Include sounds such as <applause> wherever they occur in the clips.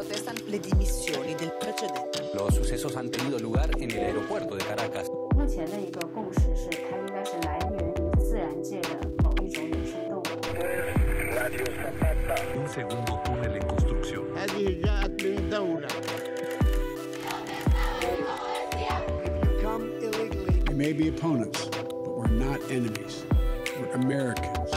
protestan le dimissioni del precedente. Los sucesos han tenido lugar en el aeropuerto de Caracas. Un segundo túnel en construcción. may be opponents, but we're not enemies. We're Americans.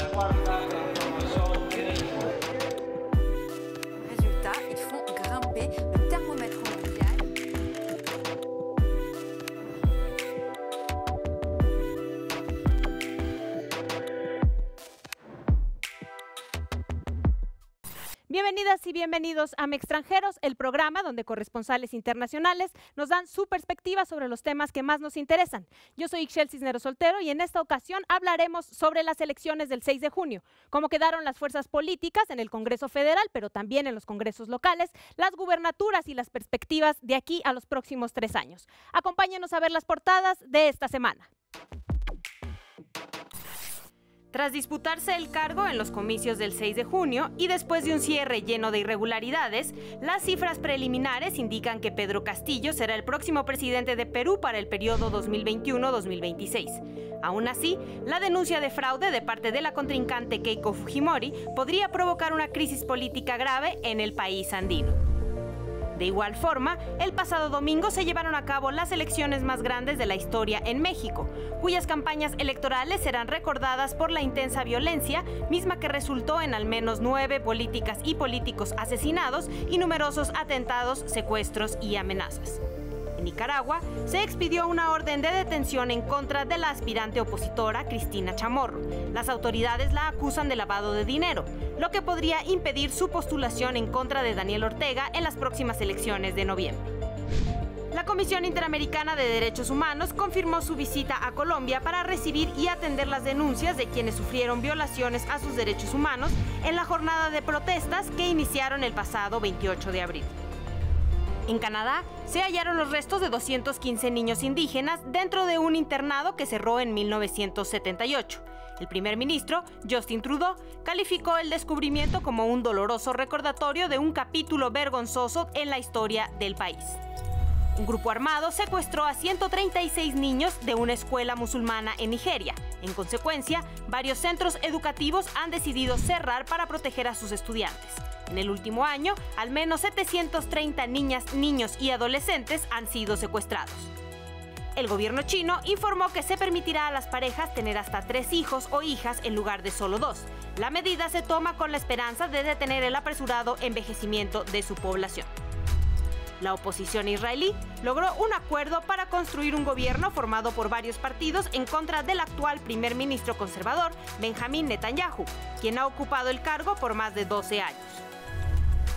Bienvenidos a Extranjeros, el programa donde corresponsales internacionales nos dan su perspectiva sobre los temas que más nos interesan. Yo soy Ixchel Cisneros Soltero y en esta ocasión hablaremos sobre las elecciones del 6 de junio, cómo quedaron las fuerzas políticas en el Congreso Federal, pero también en los congresos locales, las gubernaturas y las perspectivas de aquí a los próximos tres años. Acompáñenos a ver las portadas de esta semana. Tras disputarse el cargo en los comicios del 6 de junio y después de un cierre lleno de irregularidades, las cifras preliminares indican que Pedro Castillo será el próximo presidente de Perú para el periodo 2021-2026. Aún así, la denuncia de fraude de parte de la contrincante Keiko Fujimori podría provocar una crisis política grave en el país andino. De igual forma, el pasado domingo se llevaron a cabo las elecciones más grandes de la historia en México, cuyas campañas electorales serán recordadas por la intensa violencia, misma que resultó en al menos nueve políticas y políticos asesinados y numerosos atentados, secuestros y amenazas. En Nicaragua, se expidió una orden de detención en contra de la aspirante opositora Cristina Chamorro. Las autoridades la acusan de lavado de dinero, lo que podría impedir su postulación en contra de Daniel Ortega en las próximas elecciones de noviembre. La Comisión Interamericana de Derechos Humanos confirmó su visita a Colombia para recibir y atender las denuncias de quienes sufrieron violaciones a sus derechos humanos en la jornada de protestas que iniciaron el pasado 28 de abril. En Canadá se hallaron los restos de 215 niños indígenas dentro de un internado que cerró en 1978. El primer ministro, Justin Trudeau, calificó el descubrimiento como un doloroso recordatorio de un capítulo vergonzoso en la historia del país. Un grupo armado secuestró a 136 niños de una escuela musulmana en Nigeria. En consecuencia, varios centros educativos han decidido cerrar para proteger a sus estudiantes. En el último año, al menos 730 niñas, niños y adolescentes han sido secuestrados el gobierno chino informó que se permitirá a las parejas tener hasta tres hijos o hijas en lugar de solo dos. La medida se toma con la esperanza de detener el apresurado envejecimiento de su población. La oposición israelí logró un acuerdo para construir un gobierno formado por varios partidos en contra del actual primer ministro conservador, Benjamín Netanyahu, quien ha ocupado el cargo por más de 12 años.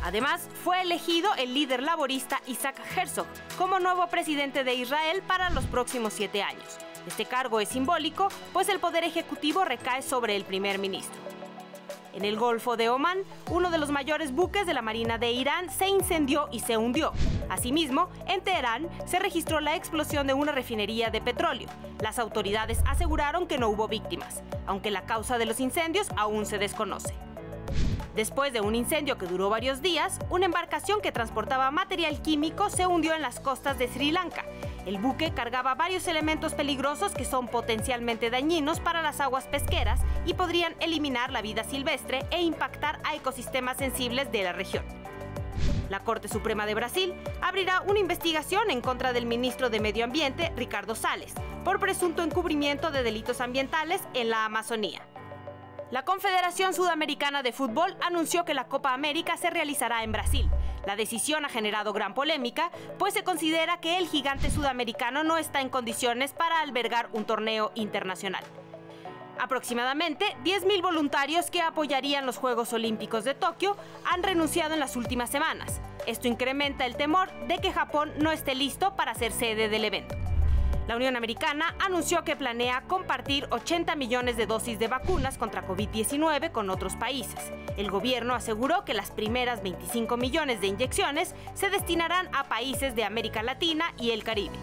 Además, fue elegido el líder laborista Isaac Herzog como nuevo presidente de Israel para los próximos siete años. Este cargo es simbólico, pues el poder ejecutivo recae sobre el primer ministro. En el Golfo de Omán, uno de los mayores buques de la Marina de Irán se incendió y se hundió. Asimismo, en Teherán se registró la explosión de una refinería de petróleo. Las autoridades aseguraron que no hubo víctimas, aunque la causa de los incendios aún se desconoce. Después de un incendio que duró varios días, una embarcación que transportaba material químico se hundió en las costas de Sri Lanka. El buque cargaba varios elementos peligrosos que son potencialmente dañinos para las aguas pesqueras y podrían eliminar la vida silvestre e impactar a ecosistemas sensibles de la región. La Corte Suprema de Brasil abrirá una investigación en contra del ministro de Medio Ambiente, Ricardo Sales, por presunto encubrimiento de delitos ambientales en la Amazonía. La Confederación Sudamericana de Fútbol anunció que la Copa América se realizará en Brasil. La decisión ha generado gran polémica, pues se considera que el gigante sudamericano no está en condiciones para albergar un torneo internacional. Aproximadamente 10.000 voluntarios que apoyarían los Juegos Olímpicos de Tokio han renunciado en las últimas semanas. Esto incrementa el temor de que Japón no esté listo para ser sede del evento. La Unión Americana anunció que planea compartir 80 millones de dosis de vacunas contra COVID-19 con otros países. El gobierno aseguró que las primeras 25 millones de inyecciones se destinarán a países de América Latina y el Caribe.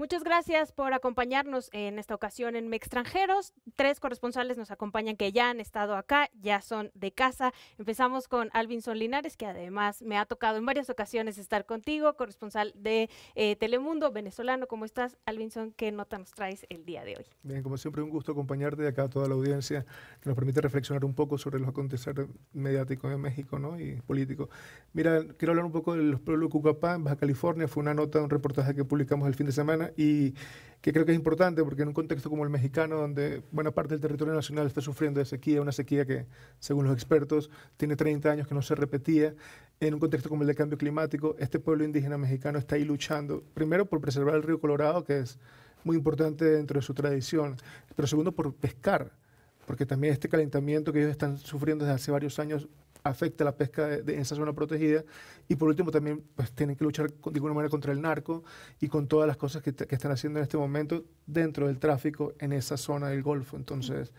Muchas gracias por acompañarnos en esta ocasión en Extranjeros. Tres corresponsales nos acompañan que ya han estado acá, ya son de casa. Empezamos con Alvinson Linares, que además me ha tocado en varias ocasiones estar contigo, corresponsal de eh, Telemundo, venezolano. ¿Cómo estás, Alvinson? ¿Qué nota nos traes el día de hoy? Bien, como siempre, un gusto acompañarte de acá a toda la audiencia nos permite reflexionar un poco sobre los acontecer mediáticos en México ¿no? y político. Mira, quiero hablar un poco de los pueblos Cucapá, en Baja California. Fue una nota, un reportaje que publicamos el fin de semana y que creo que es importante porque en un contexto como el mexicano, donde buena parte del territorio nacional está sufriendo de sequía, una sequía que, según los expertos, tiene 30 años que no se repetía, en un contexto como el de cambio climático, este pueblo indígena mexicano está ahí luchando, primero por preservar el río Colorado, que es muy importante dentro de su tradición, pero segundo por pescar, porque también este calentamiento que ellos están sufriendo desde hace varios años afecta la pesca de, en esa zona protegida. Y por último, también pues, tienen que luchar de alguna manera contra el narco y con todas las cosas que, están haciendo en este momento dentro del tráfico en esa zona del Golfo. Entonces,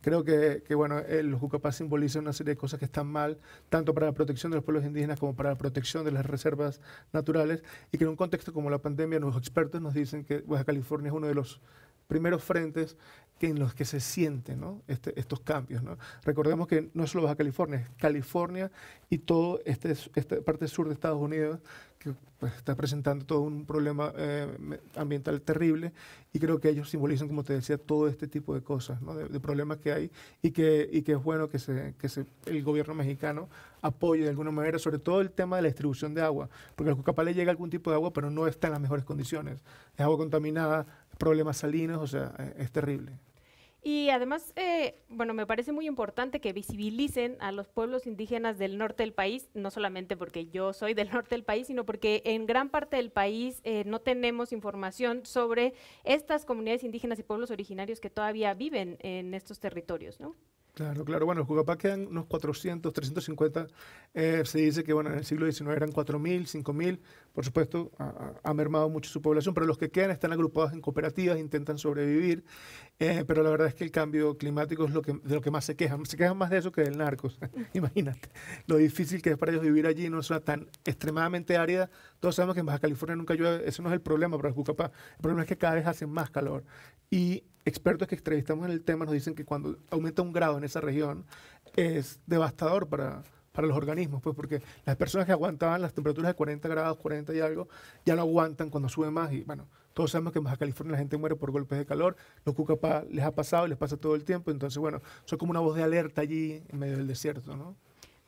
creo que, bueno, el eh, Jucapá simboliza una serie de cosas que están mal, tanto para la protección de los pueblos indígenas como para la protección de las reservas naturales, y que en un contexto como la pandemia, los expertos nos dicen que Baja California es uno de los primeros frentes en los que se sienten este, estos cambios. Recordemos que no es solo Baja California, es California y toda este, esta parte sur de Estados Unidos que pues, está presentando todo un problema eh, ambiental terrible y creo que ellos simbolizan, como te decía, todo este tipo de cosas, de, problemas que hay y que, que es bueno que, se, el gobierno mexicano apoye de alguna manera, sobre todo el tema de la distribución de agua, porque a Cucapá le llega algún tipo de agua, pero no está en las mejores condiciones. Es agua contaminada, problemas salinos, o sea, eh, es terrible. Y además, eh, bueno, me parece muy importante que visibilicen a los pueblos indígenas del norte del país, no solamente porque yo soy del norte del país, sino porque en gran parte del país eh, no tenemos información sobre estas comunidades indígenas y pueblos originarios que todavía viven en estos territorios, ¿no? Claro, claro. Bueno, los Cucapac quedan unos 400, 350. Eh, se dice que bueno, en el siglo XIX eran 4.000, 5.000. Por supuesto, ha, mermado mucho su población, pero los que quedan están agrupados en cooperativas, intentan sobrevivir. Eh, pero la verdad es que el cambio climático es lo que, de lo que más se quejan. Se quejan más de eso que del narcos. <laughs> Imagínate lo difícil que es para ellos vivir allí no es tan extremadamente árida. Todos sabemos que en Baja California nunca llueve. Ese no es el problema para los Cucapac. El problema es que cada vez hacen más calor. Y expertos que entrevistamos en el tema nos dicen que cuando aumenta un grado en esa región es devastador para, para los organismos, pues porque las personas que aguantaban las temperaturas de 40 grados, 40 y algo, ya no aguantan cuando sube más y bueno, todos sabemos que en Baja California la gente muere por golpes de calor, lo que les ha pasado, les pasa todo el tiempo, entonces bueno, soy como una voz de alerta allí en medio del desierto, ¿no?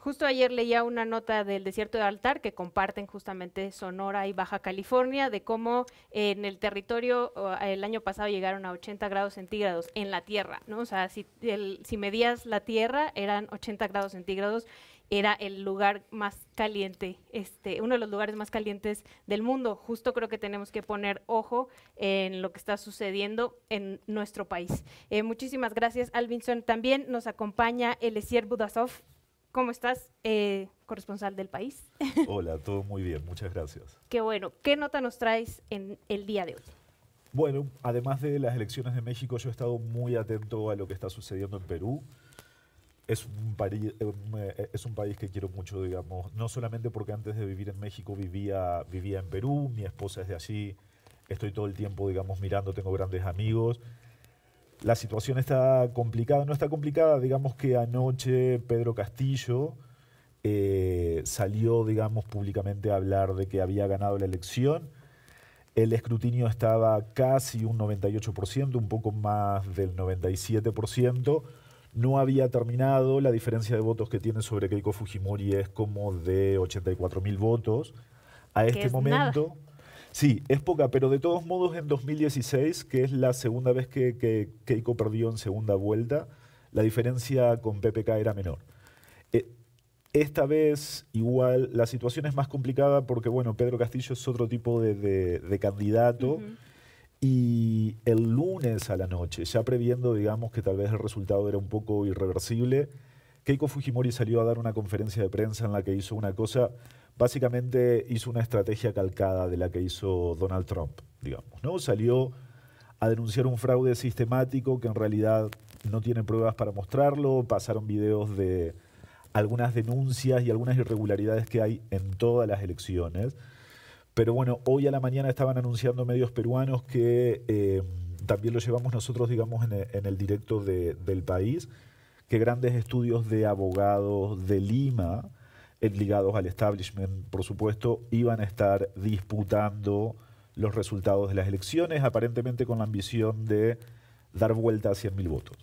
Justo ayer leía una nota del desierto de Altar que comparten justamente Sonora y Baja California de cómo en el territorio el año pasado llegaron a 80 grados centígrados en la Tierra, ¿no? O sea, si, si medías la Tierra eran 80 grados centígrados, era el lugar más caliente, este, uno de los lugares más calientes del mundo. Justo creo que tenemos que poner ojo en lo que está sucediendo en nuestro país. Eh, muchísimas gracias, Alvinson. También nos acompaña Elesier Budasov, ¿Cómo estás, eh, corresponsal del país? <laughs> Hola, todo muy bien, muchas gracias. Qué bueno. ¿Qué nota nos traes en el día de hoy? Bueno, además de las elecciones de México, yo he estado muy atento a lo que está sucediendo en Perú. Es un, um, eh, eh, es un país que quiero mucho, digamos, no solamente porque antes de vivir en México vivía, vivía en Perú, mi esposa es de allí, estoy todo el tiempo, digamos, mirando, tengo grandes amigos la situación está complicada, no está complicada, digamos que anoche Pedro Castillo eh, salió, digamos, públicamente a hablar de que había ganado la elección. El escrutinio estaba casi un 98%, un poco más del 97%. No había terminado, la diferencia de votos que tiene sobre Keiko Fujimori es como de mil votos. A este momento... Sí, es poca, pero de todos modos en 2016, que es la segunda vez que, Keiko perdió en segunda vuelta, la diferencia con PPK era menor. Eh, esta vez igual la situación es más complicada porque, bueno, Pedro Castillo es otro tipo de, candidato. Y el lunes a la noche, ya previendo, digamos, que tal vez el resultado era un poco irreversible, Keiko Fujimori salió a dar una conferencia de prensa en la que hizo una cosa, básicamente hizo una estrategia calcada de la que hizo Donald Trump, digamos, ¿no? Salió a denunciar un fraude sistemático que en realidad no tiene pruebas para mostrarlo, pasaron videos de algunas denuncias y algunas irregularidades que hay en todas las elecciones. Pero bueno, hoy a la mañana estaban anunciando medios peruanos que eh, también lo llevamos nosotros, digamos, en el, directo del país que grandes estudios de abogados de Lima, eh, ligados al establishment, por supuesto, iban a estar disputando los resultados de las elecciones, aparentemente con la ambición de dar vuelta a 100.000 votos.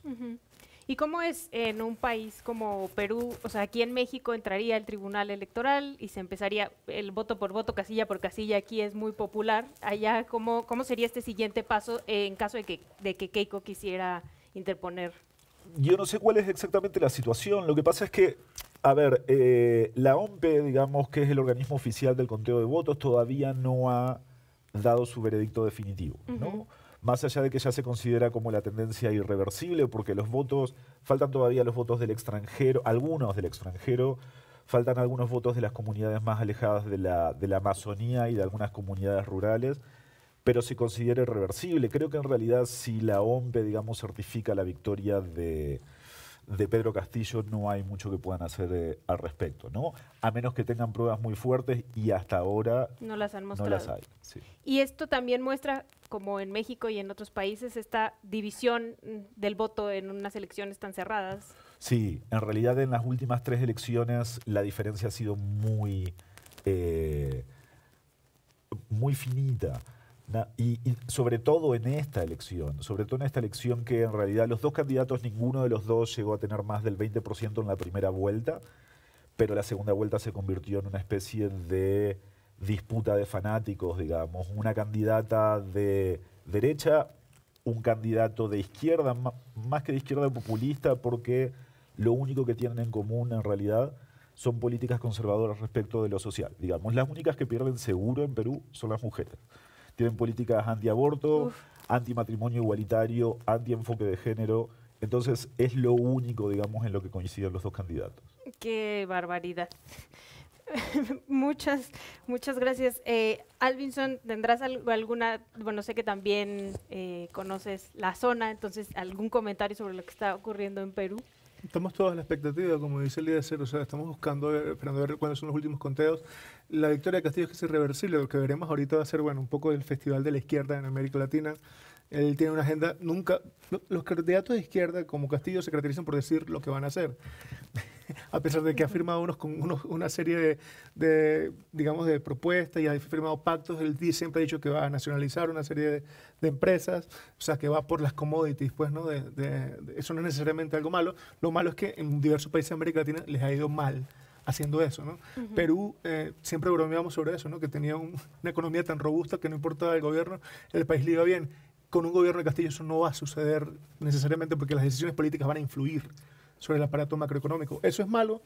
¿Y cómo es en un país como Perú? O sea, aquí en México entraría el Tribunal Electoral y se empezaría el voto por voto, casilla por casilla, aquí es muy popular. Allá, ¿cómo, cómo sería este siguiente paso en caso de que, de que Keiko quisiera interponer yo no sé cuál es exactamente la situación. Lo que pasa es que, a ver, eh, la OMPE, digamos que es el organismo oficial del conteo de votos, todavía no ha dado su veredicto definitivo, ¿no? Más allá de que ya se considera como la tendencia irreversible, porque los votos, faltan todavía los votos del extranjero, algunos del extranjero, faltan algunos votos de las comunidades más alejadas de la, de la Amazonía y de algunas comunidades rurales pero se considera irreversible. Creo que en realidad si la OMP, digamos, certifica la victoria de, Pedro Castillo no hay mucho que puedan hacer eh, al respecto, ¿no? A menos que tengan pruebas muy fuertes y hasta ahora no las han mostrado. hay, Y esto también muestra, como en México y en otros países, esta división mm, del voto en unas elecciones tan cerradas. Sí, en realidad en las últimas tres elecciones la diferencia ha sido muy, eh, muy finita. Y, sobre todo en esta elección, sobre todo en esta elección que en realidad los dos candidatos, ninguno de los dos llegó a tener más del 20% en la primera vuelta, pero la segunda vuelta se convirtió en una especie de disputa de fanáticos, digamos, una candidata de derecha, un candidato de izquierda, más que de izquierda populista, porque lo único que tienen en común en realidad son políticas conservadoras respecto de lo social. Digamos, las únicas que pierden seguro en Perú son las mujeres. Tienen políticas antiaborto, matrimonio igualitario, anti-enfoque de género. Entonces es lo único, digamos, en lo que coinciden los dos candidatos. Qué barbaridad. <laughs> muchas, muchas gracias. Eh, Alvinson, ¿tendrás alguna, bueno, sé que también eh, conoces la zona, entonces, algún comentario sobre lo que está ocurriendo en Perú? Estamos todos en la expectativa, como dice el día cero, o sea, estamos buscando, eh, esperando ver cuáles son los últimos conteos. La victoria de Castillo es que es irreversible, lo que veremos ahorita va a ser, bueno, un poco del festival de la izquierda en América Latina. Él tiene una agenda, nunca, los candidatos de izquierda como Castillo se caracterizan por decir lo que van a hacer. <laughs> a pesar de que ha firmado unos, con una serie de, digamos, de propuestas y ha firmado pactos, él siempre ha dicho que va a nacionalizar una serie de, empresas, o sea, que va por las commodities, pues, ¿no? De, eso no es necesariamente algo malo. Lo malo es que en diversos países de América Latina les ha ido mal haciendo eso, ¿no? Perú, eh, siempre bromeamos sobre eso, ¿no? Que tenía una economía tan robusta que no importaba el gobierno, el país le iba bien con un gobierno de Castillo eso no va a suceder necesariamente porque las decisiones políticas van a influir sobre el aparato macroeconómico. Eso es malo,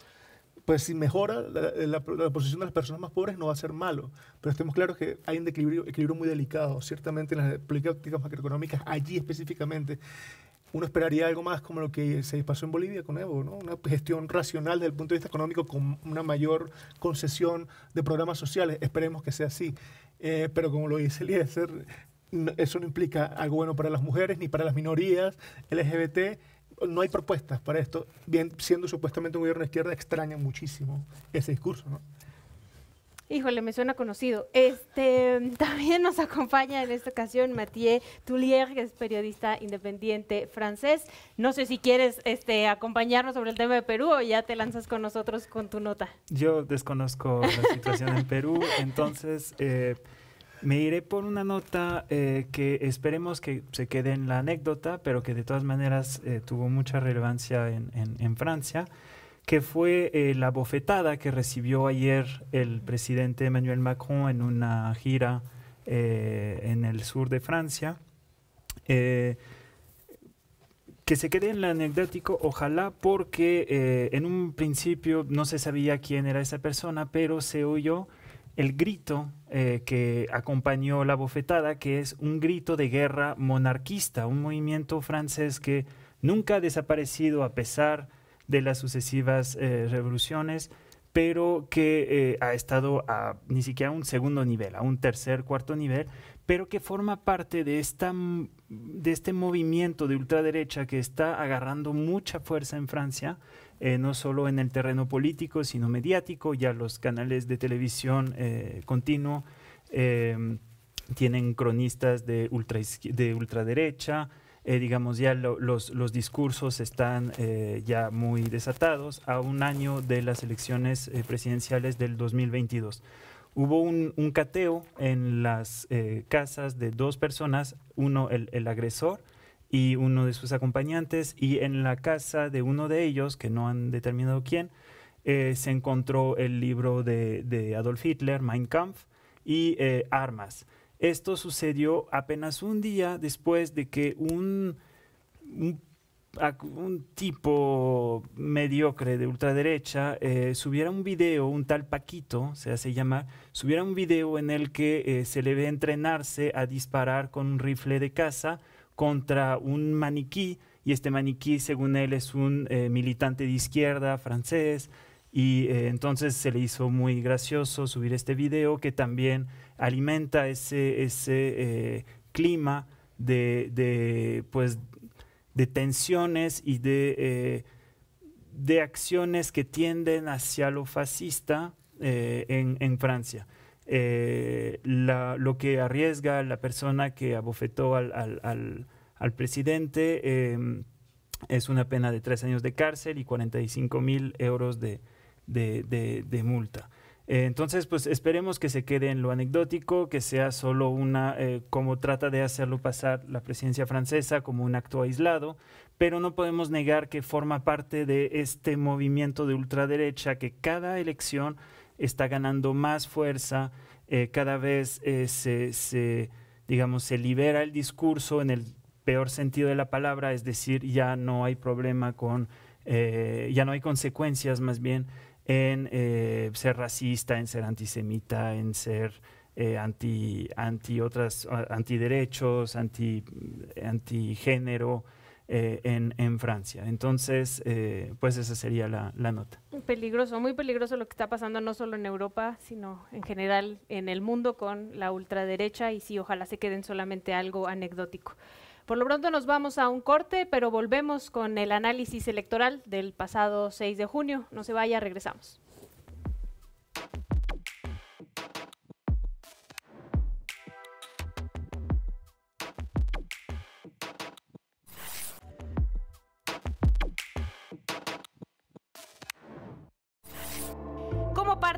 pues si mejora la, posición de las personas más pobres no va a ser malo, pero estemos claros que hay un equilibrio, muy delicado, ciertamente en las políticas macroeconómicas, allí específicamente. Uno esperaría algo más como lo que se pasó en Bolivia con Evo, ¿no? una gestión racional desde el punto de vista económico con una mayor concesión de programas sociales. Esperemos que sea así. Eh, pero como lo dice Eliezer, eso no implica algo bueno para las mujeres ni para las minorías LGBT. No hay propuestas para esto. Bien, siendo supuestamente un gobierno de izquierda, extraña muchísimo ese discurso, Híjole, me suena conocido. Este, <laughs> también nos acompaña en esta ocasión Mathieu Toulier, que es periodista independiente francés. No sé si quieres este, acompañarnos sobre el tema de Perú o ya te lanzas con nosotros con tu nota. Yo desconozco la situación en Perú, <laughs> entonces... Eh, me iré por una nota eh, que esperemos que se quede en la anécdota, pero que de todas maneras eh, tuvo mucha relevancia en, Francia, que fue eh, la bofetada que recibió ayer el presidente Emmanuel Macron en una gira en el sur de Francia que se quede en la anecdótico, ojalá, porque en un principio no se sabía quién era esa persona, pero se oyó el grito eh, que acompañó la bofetada, que es un grito de guerra monarquista, un movimiento francés que nunca ha desaparecido a pesar de las sucesivas eh, revoluciones, pero que eh, ha estado a ni siquiera un segundo nivel, a un tercer, cuarto nivel, pero que forma parte de, esta, de este movimiento de ultraderecha que está agarrando mucha fuerza en Francia eh, no solo en el terreno político, sino mediático. Ya los canales de televisión eh, continuo em, tienen cronistas de, de ultraderecha, eh, digamos, ya los, discursos están ya muy desatados a un año de las elecciones presidenciales del 2022. Hubo un, cateo en las casas de dos personas, uno el agresor y uno de sus acompañantes y en la casa de uno de ellos, que no han determinado quién, eh, se encontró el libro de, Adolf Hitler, Mein Kampf, y eh, armas. Esto sucedió apenas un día después de que un, un, tipo mediocre de ultraderecha eh, subiera un video, un tal Paquito, se hace llamar, subiera un video en el que se le ve entrenarse a disparar con un rifle de caza contra un maniquí y este maniquí, según él, es un eh, militante de izquierda francés. Y eh, entonces se le hizo muy gracioso subir este video que también alimenta ese, ese eh, clima de, pues, de tensiones y de, de acciones que tienden hacia lo fascista en, Francia. lo que arriesga la persona que abofetó al al presidente. Em, es una pena de tres años de cárcel y 45 mil euros de, multa. Eh, entonces, pues esperemos que se quede en lo anecdótico, que sea solo una, eh, como trata de hacerlo pasar la presidencia francesa como un acto aislado, pero no podemos negar que forma parte de este movimiento de ultraderecha que cada elección está ganando más fuerza, eh, cada vez se, digamos, se libera el discurso en el peor sentido de la palabra, es decir, ya no hay problema con, eh, ya no hay consecuencias más bien en eh, ser racista, en ser antisemita, en ser eh, anti, anti otras, antiderechos, anti, antigénero. En, Francia. Entonces, pues esa sería la, la nota. Peligroso, muy peligroso lo que está pasando no solo en Europa, sino en general en el mundo con la ultraderecha y sí, ojalá se queden solamente algo anecdótico. Por lo pronto nos vamos a un corte, pero volvemos con el análisis electoral del pasado 6 de junio. No se vaya, regresamos.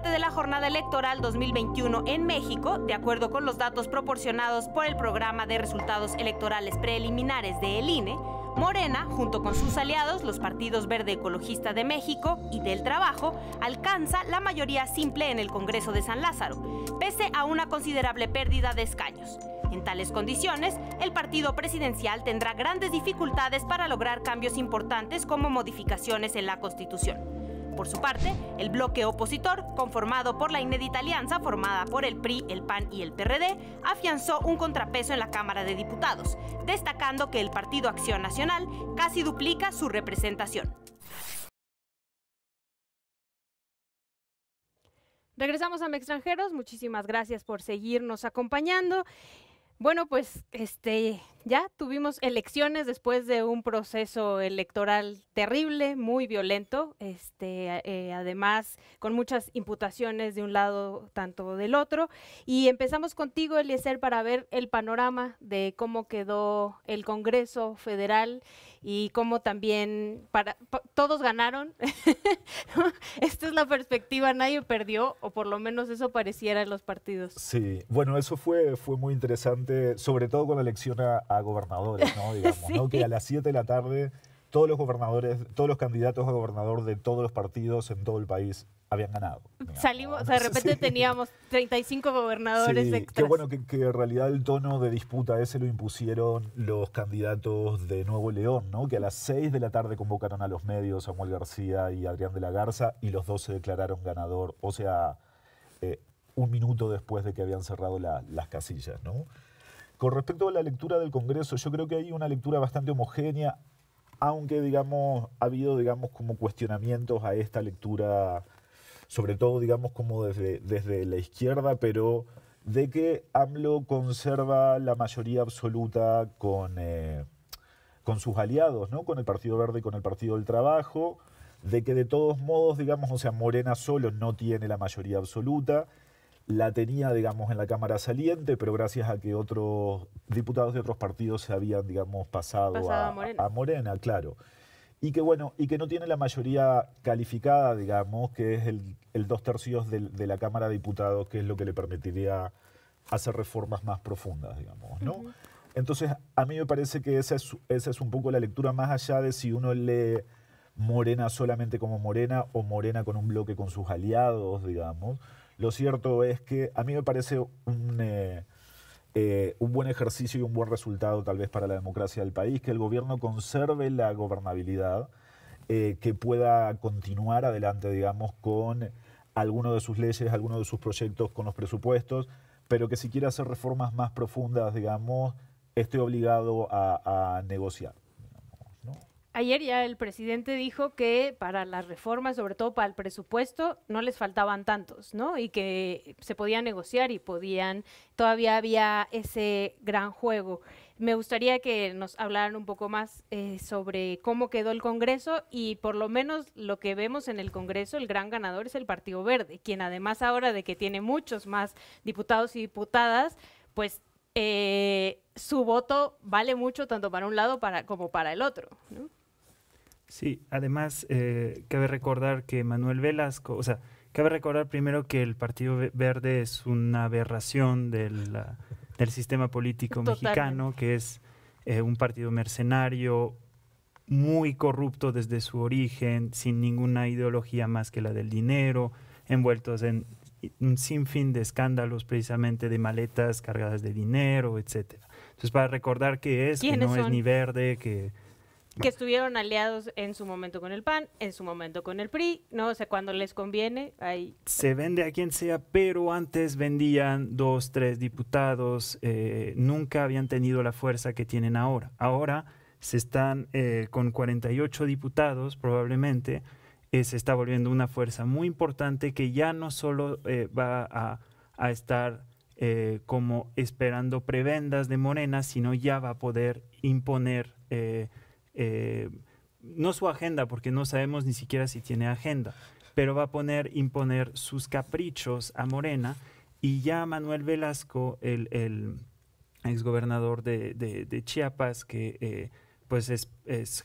de la jornada electoral 2021 en México, de acuerdo con los datos proporcionados por el programa de resultados electorales preliminares de el INE, Morena, junto con sus aliados, los partidos Verde Ecologista de México y del Trabajo, alcanza la mayoría simple en el Congreso de San Lázaro, pese a una considerable pérdida de escaños. En tales condiciones, el partido presidencial tendrá grandes dificultades para lograr cambios importantes como modificaciones en la Constitución. Por su parte, el bloque opositor, conformado por la inédita alianza formada por el PRI, el PAN y el PRD, afianzó un contrapeso en la Cámara de Diputados, destacando que el Partido Acción Nacional casi duplica su representación. Regresamos a Extranjeros, muchísimas gracias por seguirnos acompañando. Bueno, pues este ya tuvimos elecciones después de un proceso electoral terrible, muy violento, este, eh, además con muchas imputaciones de un lado tanto del otro. Y empezamos contigo, Eliezer, para ver el panorama de cómo quedó el Congreso Federal y cómo también para, todos ganaron. <laughs> Esta es la perspectiva, nadie perdió, o por lo menos eso pareciera en los partidos. Sí, bueno, eso fue, fue muy interesante, sobre todo con la elección a gobernadores, ¿no? <laughs> Digamos, ¿no? Que a las 7 de la tarde todos los gobernadores, todos los candidatos a gobernador de todos los partidos en todo el país habían ganado. Salimos, de repente teníamos 35 gobernadores sí, extras. bueno que, en realidad el tono de disputa ese lo impusieron los candidatos de Nuevo León, ¿no? que a las 6 de la tarde convocaron a los medios, Samuel García y Adrián de la Garza, y los dos se declararon ganador, o sea, eh, un minuto después de que habían cerrado las casillas. ¿no? Con respecto a la lectura del Congreso, yo creo que hay una lectura bastante homogénea, aunque digamos ha habido digamos como cuestionamientos a esta lectura, sobre todo digamos como desde, desde la izquierda, pero de que AMLO conserva la mayoría absoluta con, eh, con sus aliados, ¿no? con el Partido Verde y con el Partido del Trabajo, de que de todos modos, digamos, o sea, Morena solo no tiene la mayoría absoluta, la tenía, digamos, en la Cámara saliente, pero gracias a que otros diputados de otros partidos se habían, digamos, pasado, a, Morena. claro. Y que, bueno, y que no tiene la mayoría calificada, digamos, que es el, dos tercios de, la Cámara de Diputados, que es lo que le permitiría hacer reformas más profundas, digamos, ¿no? Entonces, a mí me parece que esa es, esa es un poco la lectura más allá de si uno lee Morena solamente como Morena o Morena con un bloque con sus aliados, digamos lo cierto es que a mí me parece un, eh, eh, un buen ejercicio y un buen resultado tal vez para la democracia del país, que el gobierno conserve la gobernabilidad, eh, que pueda continuar adelante, digamos, con alguno de sus leyes, algunos de sus proyectos, con los presupuestos, pero que si quiere hacer reformas más profundas, digamos, esté obligado a, negociar. ¿no? ayer ya el presidente dijo que para las reformas, sobre todo para el presupuesto, no les faltaban tantos, ¿no? Y que se podía negociar y podían, todavía había ese gran juego. Me gustaría que nos hablaran un poco más eh, sobre cómo quedó el Congreso y por lo menos lo que vemos en el Congreso, el gran ganador es el Partido Verde, quien además ahora de que tiene muchos más diputados y diputadas, pues eh, su voto vale mucho tanto para un lado para, como para el otro. ¿no? Sí, además eh, cabe recordar que Manuel Velasco, o sea, cabe recordar primero que el Partido Verde es una aberración del, sistema político mexicano, que es eh, un partido mercenario, muy corrupto desde su origen, sin ninguna ideología más que la del dinero, envueltos en un sinfín de escándalos precisamente de maletas cargadas de dinero, etcétera. Entonces, para recordar que es, que no es ni verde, que que estuvieron aliados en su momento con el PAN, en su momento con el PRI, no sé, cuándo les conviene, ahí. Se vende a quien sea, pero antes vendían dos, tres diputados, eh, nunca habían tenido la fuerza que tienen ahora. Ahora se están eh, con 48 diputados probablemente, eh, se está volviendo una fuerza muy importante que ya no solo eh, va a, a estar... como esperando prebendas de Morena, sino ya va a poder imponer eh, no su agenda, porque no sabemos ni siquiera si tiene agenda, pero va a poner, imponer sus caprichos a Morena y ya Manuel Velasco, el, exgobernador de, Chiapas, que eh, pues es,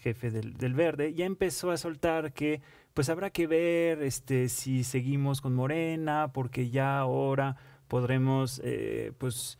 jefe del, Verde, ya empezó a soltar que pues habrá que ver este, si seguimos con Morena, porque ya ahora podremos eh, pues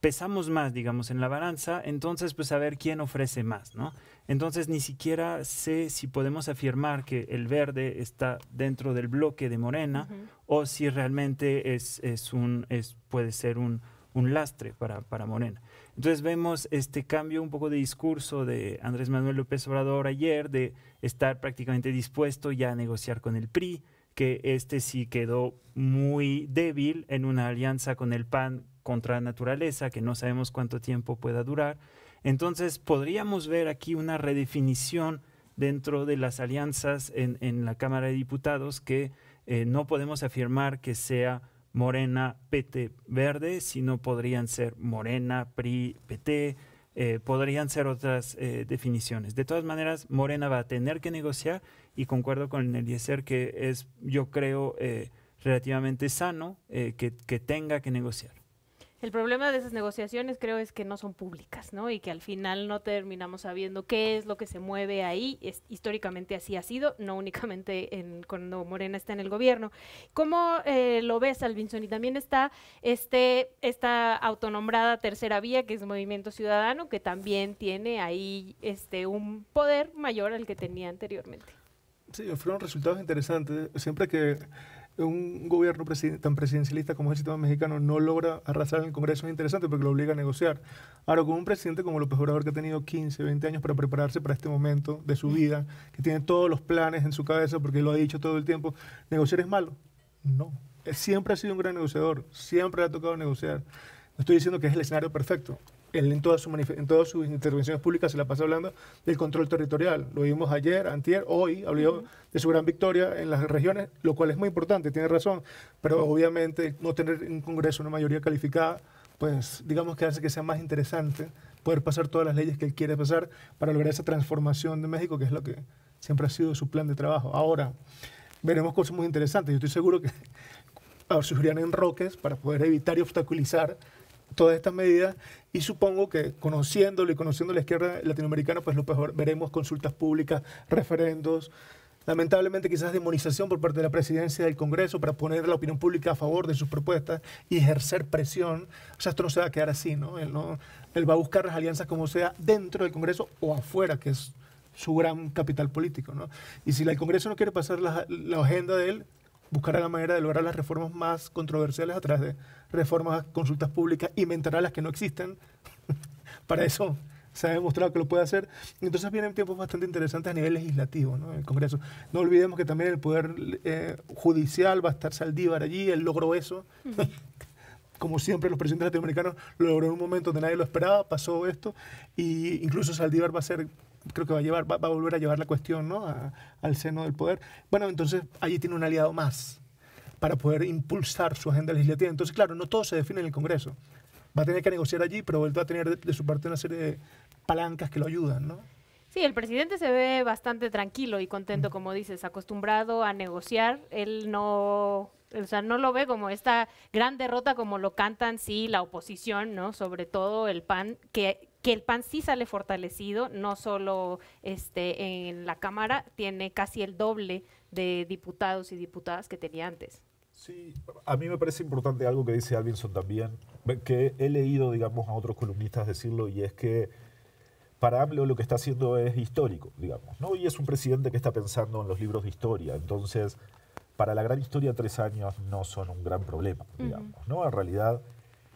pesamos más, digamos, en la balanza, entonces pues a ver quién ofrece más, ¿no? Entonces ni siquiera sé si podemos afirmar que el verde está dentro del bloque de Morena o si realmente es, un, es, puede ser un, lastre para, para, Morena. Entonces vemos este cambio un poco de discurso de Andrés Manuel López Obrador ayer, de estar prácticamente dispuesto ya a negociar con el PRI, que este sí quedó muy débil en una alianza con el PAN contra la naturaleza, que no sabemos cuánto tiempo pueda durar. Entonces, podríamos ver aquí una redefinición dentro de las alianzas en, la Cámara de Diputados que eh, no podemos afirmar que sea Morena, PT, Verde, sino podrían ser Morena, PRI, PT, eh, podrían ser otras eh, definiciones. De todas maneras, Morena va a tener que negociar y concuerdo con el Eliezer que es, yo creo, relativamente sano que tenga que negociar. El problema de esas negociaciones creo es que no son públicas, ¿no? Y que al final no terminamos sabiendo qué es lo que se mueve ahí. históricamente así ha sido, no únicamente en, cuando Morena está en el gobierno. ¿Cómo eh, lo ves, Alvinson? Y también está este, esta autonombrada tercera vía, que es Movimiento Ciudadano, que también tiene ahí este, un poder mayor al que tenía anteriormente. Sí, fueron resultados interesantes. Siempre que un gobierno tan presidencialista como es el sistema mexicano no logra arrasar en el Congreso es interesante porque lo obliga a negociar. Ahora, con un presidente como López Obrador que ha tenido 15, 20 años para prepararse para este momento de su vida, que tiene todos los planes en su cabeza porque lo ha dicho todo el tiempo, ¿negociar es malo? No. siempre ha sido un gran negociador, siempre le ha tocado negociar. No estoy diciendo que es el escenario perfecto, él en todas, sus intervenciones públicas se la pasa hablando del control territorial. Lo vimos ayer, antier, hoy, habló de su gran victoria en las regiones, lo cual es muy importante, tiene razón, pero obviamente no tener en Congreso una mayoría calificada, pues digamos que hace que sea más interesante poder pasar todas las leyes que él quiere pasar para lograr esa transformación de México, que es lo que siempre ha sido su plan de trabajo. Ahora, veremos cosas muy interesantes. Yo estoy seguro que surgirán enroques para poder evitar y obstaculizar todas estas medidas y supongo que conociéndolo y conociendo la izquierda latinoamericana, pues lo mejor veremos consultas públicas, referendos, lamentablemente quizás demonización por parte de la presidencia del Congreso para poner la opinión pública a favor de sus propuestas y ejercer presión. O sea, esto no se va a quedar así, ¿no? Él, va a buscar las alianzas como sea dentro del Congreso o afuera, que es su gran capital político, ¿no? Y si el Congreso no quiere pasar la, la agenda de él, buscará la manera de lograr las reformas más controversiales a través de reformas consultas públicas, inventará las que no existen. <laughs> Para eso se ha demostrado que lo puede hacer. Entonces vienen tiempos bastante interesantes a nivel legislativo, ¿no? el Congreso. No olvidemos que también el Poder eh, Judicial va a estar Saldívar allí, él logró eso. <laughs> Como siempre, los presidentes latinoamericanos lo logró en un momento donde nadie lo esperaba, pasó esto, y incluso Saldívar va a ser creo que va a llevar va, a volver a llevar la cuestión ¿no? al seno del poder. Bueno, entonces allí tiene un aliado más para poder impulsar su agenda legislativa. Entonces, claro, no todo se define en el Congreso. Va a tener que negociar allí, pero él va a tener de, su parte una serie de palancas que lo ayudan, ¿no? Sí, el presidente se ve bastante tranquilo y contento, mm. como dices, acostumbrado a negociar. Él no, o sea, no lo ve como esta gran derrota como lo cantan sí la oposición, ¿no? Sobre todo el PAN, que, que el PAN sí sale fortalecido, no solo este en la Cámara, tiene casi el doble de diputados y diputadas que tenía antes. Sí, a mí me parece importante algo que dice Alvinson también, que he leído, digamos, a otros columnistas decirlo, y es que para AMLO lo que está haciendo es histórico, digamos, ¿no? Y es un presidente que está pensando en los libros de historia, entonces, para la gran historia tres años no son un gran problema, digamos, ¿no? En realidad,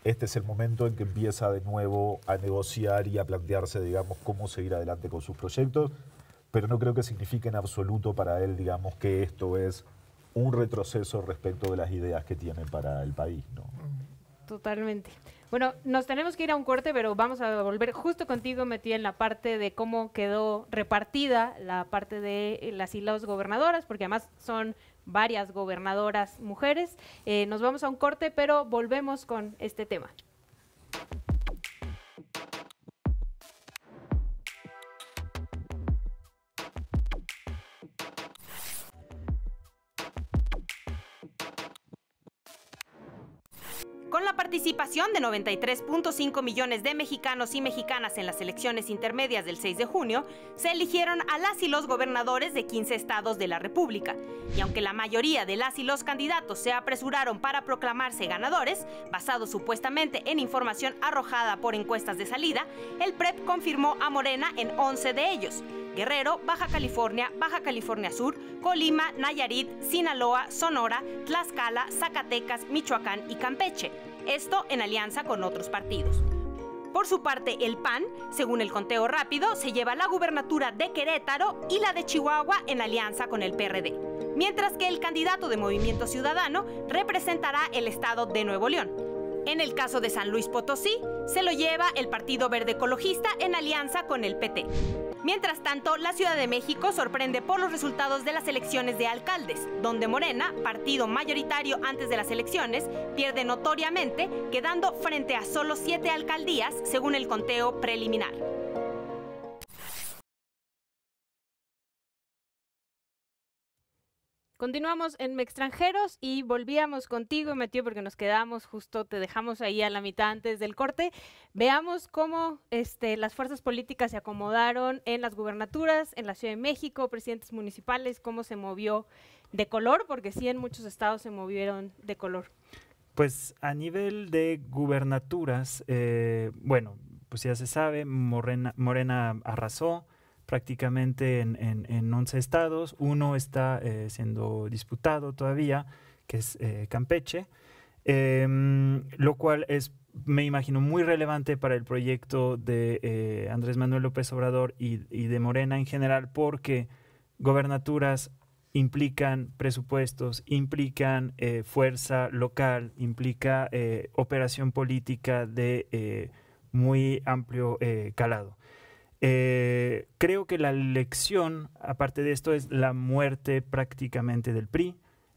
este es el momento en que empieza de nuevo a negociar y a plantearse, digamos, cómo seguir adelante con sus proyectos, pero no creo que signifique en absoluto para él, digamos, que esto es un retroceso respecto de las ideas que tiene para el país. ¿no? Totalmente. Bueno, nos tenemos que ir a un corte, pero vamos a volver justo contigo, metí en la parte de cómo quedó repartida la parte de eh, las islas gobernadoras, porque además son varias gobernadoras mujeres. Eh, nos vamos a un corte, pero volvemos con este tema. participación de 93.5 millones de mexicanos y mexicanas en las elecciones intermedias del 6 de junio, se eligieron a las y los gobernadores de 15 estados de la República. Y aunque la mayoría de las y los candidatos se apresuraron para proclamarse ganadores, basado supuestamente en información arrojada por encuestas de salida, el PREP e confirmó a Morena en 11 de ellos. Guerrero, Baja California, Baja California Sur, Colima, Nayarit, Sinaloa, Sonora, Tlaxcala, Zacatecas, Michoacán y Campeche esto en alianza con otros partidos. Por su parte, el PAN, según el conteo rápido, se lleva la gubernatura de Querétaro y la de Chihuahua en alianza con el PRD, mientras que el candidato de Movimiento Ciudadano representará el estado de Nuevo León. En el caso de San Luis Potosí, se lo lleva el Partido Verde Ecologista en alianza con el PT. Mientras tanto, la Ciudad de México sorprende por los resultados de las elecciones de alcaldes, donde Morena, partido mayoritario antes de las elecciones, pierde notoriamente, quedando frente a solo siete alcaldías según el conteo preliminar. Continuamos en Extranjeros y volvíamos contigo, Matío, porque nos quedamos justo, te dejamos ahí a la mitad antes del corte. Veamos cómo este, las fuerzas políticas se acomodaron en las gubernaturas, en la Ciudad de México, presidentes municipales, cómo se movió de color, porque sí en muchos estados se movieron de color. Pues a nivel de gubernaturas, eh, bueno, pues ya se sabe, Morena, Morena arrasó, prácticamente en, 11 estados. Uno está eh, siendo disputado todavía, que es eh, Campeche, em, lo cual es, me imagino, muy relevante para el proyecto de eh, Andrés Manuel López Obrador y, de Morena en general, porque gobernaturas implican presupuestos, implican fuerza local, implica operación política de muy amplio calado. Eh, creo que la lección, aparte de esto, es la muerte prácticamente del PRI,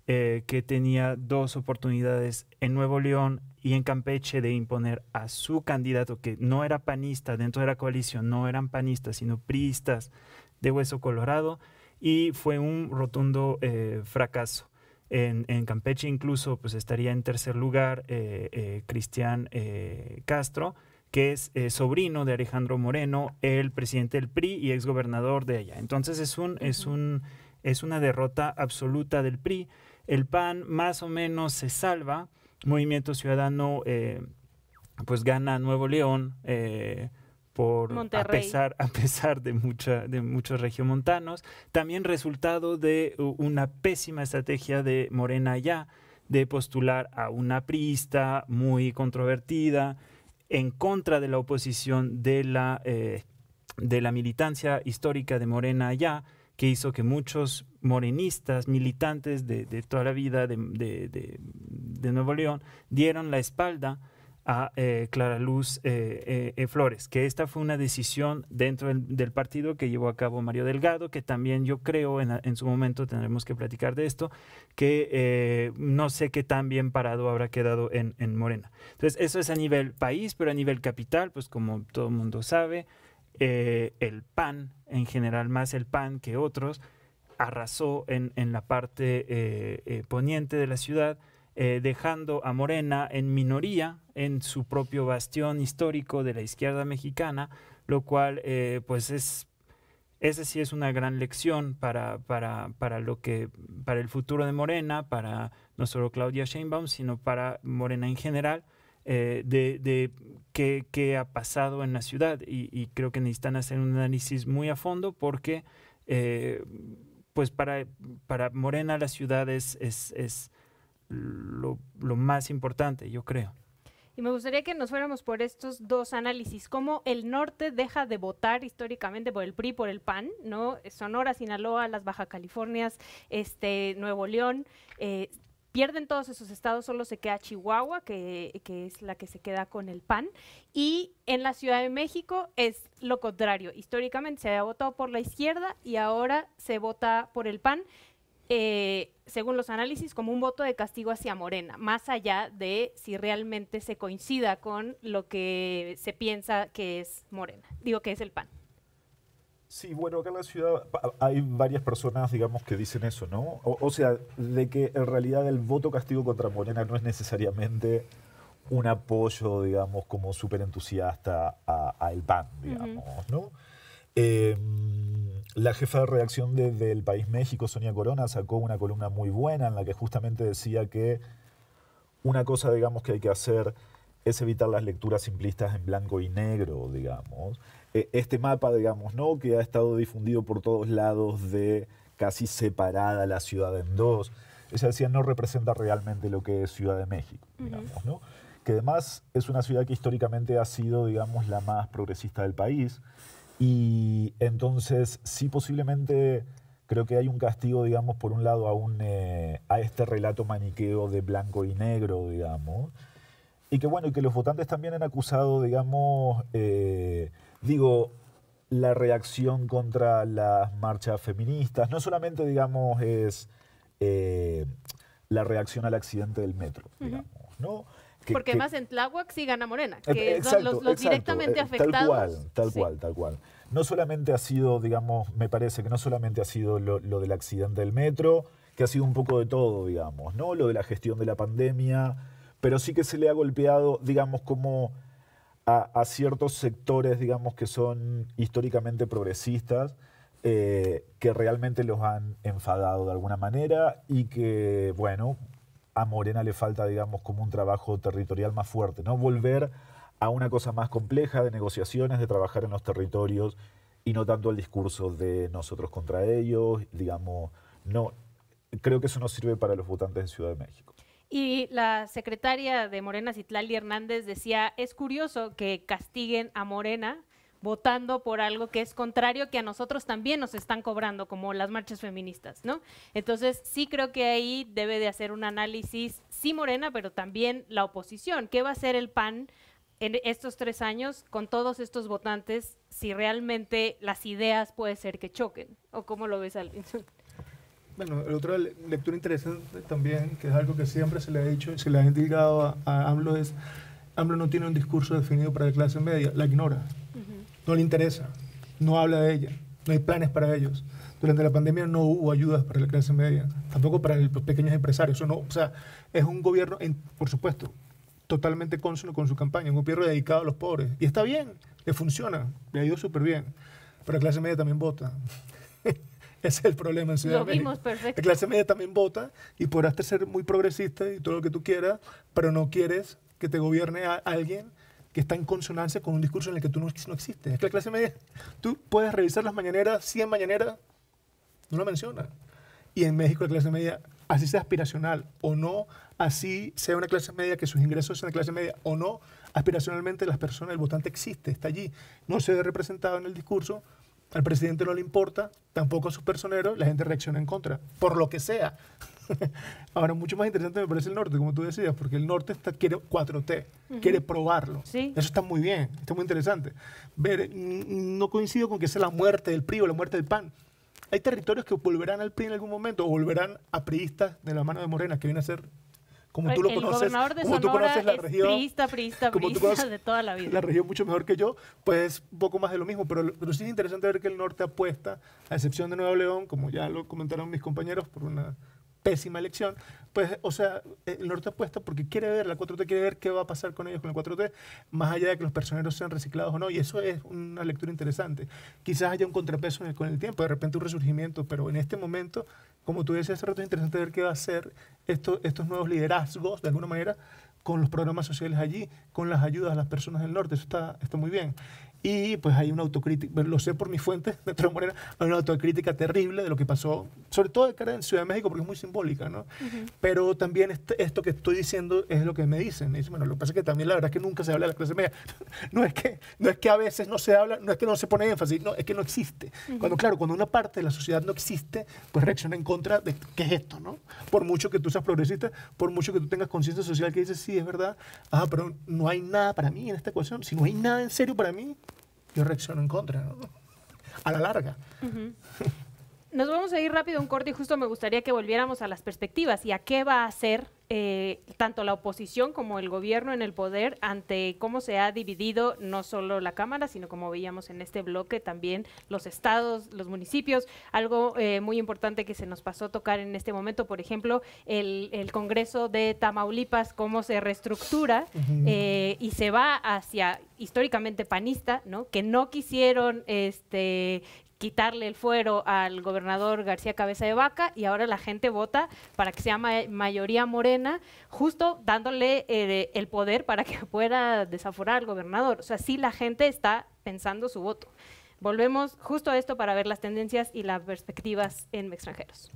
eh, que tenía dos oportunidades en Nuevo León y en Campeche de imponer a su candidato, que no era panista dentro de la coalición, no eran panistas, sino priistas de hueso colorado, y fue un rotundo eh, fracaso. En, en, Campeche incluso pues, estaría en tercer lugar Cristian Castro, que es eh, sobrino de Alejandro Moreno, el presidente del PRI y ex gobernador de allá. Entonces es, un, es, es una derrota absoluta del PRI. El PAN más o menos se salva. Movimiento Ciudadano eh, pues gana Nuevo León eh, por a pesar, a pesar de, mucha, de muchos regiomontanos. También resultado de una pésima estrategia de Morena allá de postular a una priista muy controvertida, en contra de la oposición eh, de la, militancia histórica de Morena allá, que hizo que muchos morenistas, militantes de, toda la vida de, de Nuevo León, dieron la espalda a eh, Clara Luz eh, eh, Flores, que esta fue una decisión dentro del, partido que llevó a cabo Mario Delgado, que también yo creo, en, su momento tendremos que platicar de esto, que no sé qué tan bien parado habrá quedado en, Morena. Entonces, eso es a nivel país, pero a nivel capital, pues como todo el mundo sabe, el PAN, en general más el PAN que otros, arrasó en la parte poniente de la ciudad eh, dejando a Morena en minoría en su propio bastión histórico de la izquierda mexicana, lo cual eh, pues es esa sí es una gran lección para, para, lo que para el futuro de Morena, para no solo Claudia Sheinbaum, sino para Morena en general, eh, de, qué, ha pasado en la ciudad. Y, creo que necesitan hacer un análisis muy a fondo porque pues para, para Morena la ciudad es lo, más importante, yo creo. Y me gustaría que nos fuéramos por estos dos análisis, cómo el norte deja de votar históricamente por el PRI, por el PAN, ¿no? Sonora, Sinaloa, las Baja Californias, este, Nuevo León, eh, pierden todos esos estados, solo se queda Chihuahua, que, que, es la que se queda con el PAN, y en la Ciudad de México es lo contrario, históricamente se había votado por la izquierda y ahora se vota por el PAN. Eh, según los análisis, como un voto de castigo hacia Morena, más allá de si realmente se coincida con lo que se piensa que es Morena, digo que es el PAN. Sí, bueno, acá en la ciudad hay varias personas, digamos, que dicen eso, ¿no? O, sea, de que en realidad el voto castigo contra Morena no es necesariamente un apoyo, digamos, como súper entusiasta al PAN, digamos, ¿no? Em, la jefa de redacción de, del País México, Sonia Corona, sacó una columna muy buena en la que justamente decía que una cosa, digamos, que hay que hacer es evitar las lecturas simplistas en blanco y negro, digamos. E, este mapa, digamos, ¿no? Que ha estado difundido por todos lados de casi separada la ciudad en dos. Ella decía, no representa realmente lo que es Ciudad de México, digamos, ¿no? Que además es una ciudad que históricamente ha sido, digamos, la más progresista del país y entonces, sí, posiblemente creo que hay un castigo, digamos, por un lado a, un, eh, a este relato maniqueo de blanco y negro, digamos. Y que bueno, y que los votantes también han acusado, digamos, eh, digo, la reacción contra las marchas feministas. No solamente, digamos, es eh, la reacción al accidente del metro, digamos, ¿no? Porque más en Tláhuac sí gana Morena, que son los, directamente afectados. Tal cual, tal cual, tal cual no solamente ha sido, digamos, me parece que no solamente ha sido lo, del accidente del metro, que ha sido un poco de todo, digamos, ¿no? Lo de la gestión de la pandemia, pero sí que se le ha golpeado, digamos, como a, ciertos sectores, digamos, que son históricamente progresistas, eh, que realmente los han enfadado de alguna manera y que, bueno, a Morena le falta, digamos, como un trabajo territorial más fuerte, ¿no? Volver a una cosa más compleja de negociaciones, de trabajar en los territorios y no tanto al discurso de nosotros contra ellos, digamos, no, creo que eso no sirve para los votantes en Ciudad de México. Y la secretaria de Morena, Citlali Hernández, decía, es curioso que castiguen a Morena votando por algo que es contrario que a nosotros también nos están cobrando, como las marchas feministas, ¿no? Entonces, sí creo que ahí debe de hacer un análisis, sí Morena, pero también la oposición. ¿Qué va a hacer el PAN en estos tres años con todos estos votantes si realmente las ideas puede ser que choquen? ¿O cómo lo ves, al Bueno, otra lectura interesante también, que es algo que siempre se le ha dicho, y se le ha indicado a, AMLO, es AMLO no tiene un discurso definido para la clase media, la ignora, no le interesa, no habla de ella, no hay planes para ellos. Durante la pandemia no hubo ayudas para la clase media, tampoco para los pequeños empresarios. Eso no, o sea, es un gobierno, en, por supuesto, totalmente consono con su campaña, un gobierno dedicado a los pobres. Y está bien, le funciona, le ha ido súper bien. Pero la clase media también vota. <laughs> Ese es el problema en Ciudad de México. perfecto. La clase media también vota y podrás ser muy progresista y todo lo que tú quieras, pero no quieres que te gobierne a alguien que está en consonancia con un discurso en el que tú no, existes. Es que la clase media, tú puedes revisar las mañaneras, 100 mañaneras, no lo menciona. Y en México la clase media así sea aspiracional o no, así sea una clase media, que sus ingresos sean de clase media o no, aspiracionalmente las personas, el votante existe, está allí, no se ve representado en el discurso, al presidente no le importa, tampoco a sus personeros, la gente reacciona en contra, por lo que sea. <laughs> Ahora, mucho más interesante me parece el norte, como tú decías, porque el norte quiere 4T, quiere probarlo. Eso está muy bien, está muy interesante. Ver, no coincido con que sea la muerte del PRI la muerte del PAN hay territorios que volverán al PRI en algún momento o volverán a priistas de la mano de Morena, que viene a ser como tú lo conoces, como tú conoces la región, como de toda la vida. La región mucho mejor que yo, pues un poco más de lo mismo, pero, pero sí es interesante ver que el norte apuesta, a excepción de Nuevo León, como ya lo comentaron mis compañeros, por una pésima elección, pues, o sea, eh, el norte apuesta porque quiere ver, la 4T quiere ver qué va a pasar con ellos con la 4T, más allá de que los personeros sean reciclados o no, y eso es una lectura interesante. Quizás haya un contrapeso con el tiempo, de repente un resurgimiento, pero en este momento, como tú decías hace rato, es interesante ver qué va a hacer esto, estos nuevos liderazgos, de alguna manera, con los programas sociales allí, con las ayudas a las personas del norte, eso está, está muy bien. Y pues hay una autocrítica, lo sé por mis fuentes dentro de Morena, hay una autocrítica terrible de lo que pasó, sobre todo de cara en Ciudad de México, porque es muy simbólica, ¿no? Pero también este, esto que estoy diciendo es lo que me dicen. Me dicen, bueno, lo que pasa es que también la verdad es que nunca se habla de la clase media. <laughs> no, es que, no es que a veces no se habla, no es que no se pone énfasis, no, es que no existe. Cuando, claro, cuando una parte de la sociedad no existe, pues reacciona en contra de qué es esto, ¿no? Por mucho que tú seas progresista, por mucho que tú tengas conciencia social que dices, sí, es verdad, ah, pero no hay nada para mí en esta ecuación, si no hay nada en serio para mí, yo reacciono en contra, ¿no? A la larga. Nos vamos a ir rápido a un corte y justo me gustaría que volviéramos a las perspectivas y a qué va a ser eh, tanto la oposición como el gobierno en el poder ante cómo se ha dividido no solo la Cámara, sino como veíamos en este bloque también los estados, los municipios. Algo eh, muy importante que se nos pasó a tocar en este momento, por ejemplo, el, Congreso de Tamaulipas, cómo se reestructura eh, y se va hacia históricamente panista, ¿no? que no quisieron este, quitarle el fuero al gobernador García Cabeza de Vaca y ahora la gente vota para que sea mayoría morena, justo dándole eh, el poder para que pueda desaforar al gobernador. O sea, sí la gente está pensando su voto. Volvemos justo a esto para ver las tendencias y las perspectivas en extranjeros.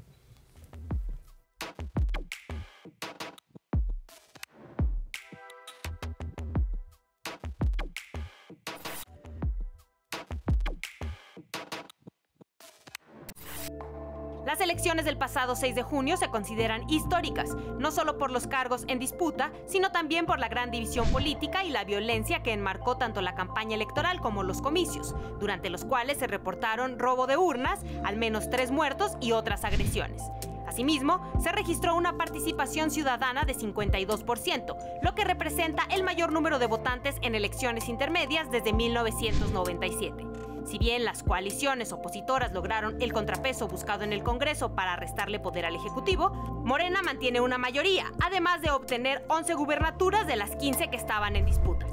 Las elecciones del pasado 6 de junio se consideran históricas, no solo por los cargos en disputa, sino también por la gran división política y la violencia que enmarcó tanto la campaña electoral como los comicios, durante los cuales se reportaron robo de urnas, al menos tres muertos y otras agresiones. Asimismo, se registró una participación ciudadana de 52%, lo que representa el mayor número de votantes en elecciones intermedias desde 1997. Si bien las coaliciones opositoras lograron el contrapeso buscado en el Congreso para restarle poder al Ejecutivo, Morena mantiene una mayoría, además de obtener 11 gubernaturas de las 15 que estaban en disputa.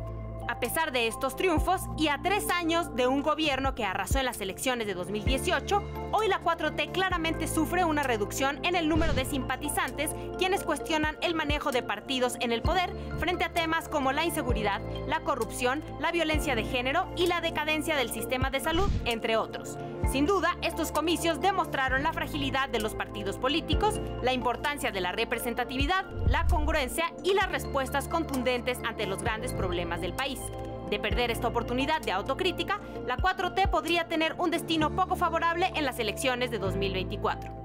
A pesar de estos triunfos y a tres años de un gobierno que arrasó en las elecciones de 2018, hoy la 4T claramente sufre una reducción en el número de simpatizantes quienes cuestionan el manejo de partidos en el poder frente a temas como la inseguridad, la corrupción, la violencia de género y la decadencia del sistema de salud, entre otros. Sin duda, estos comicios demostraron la fragilidad de los partidos políticos, la importancia de la representatividad, la congruencia y las respuestas contundentes ante los grandes problemas del país. De perder esta oportunidad de autocrítica, la 4T podría tener un destino poco favorable en las elecciones de 2024.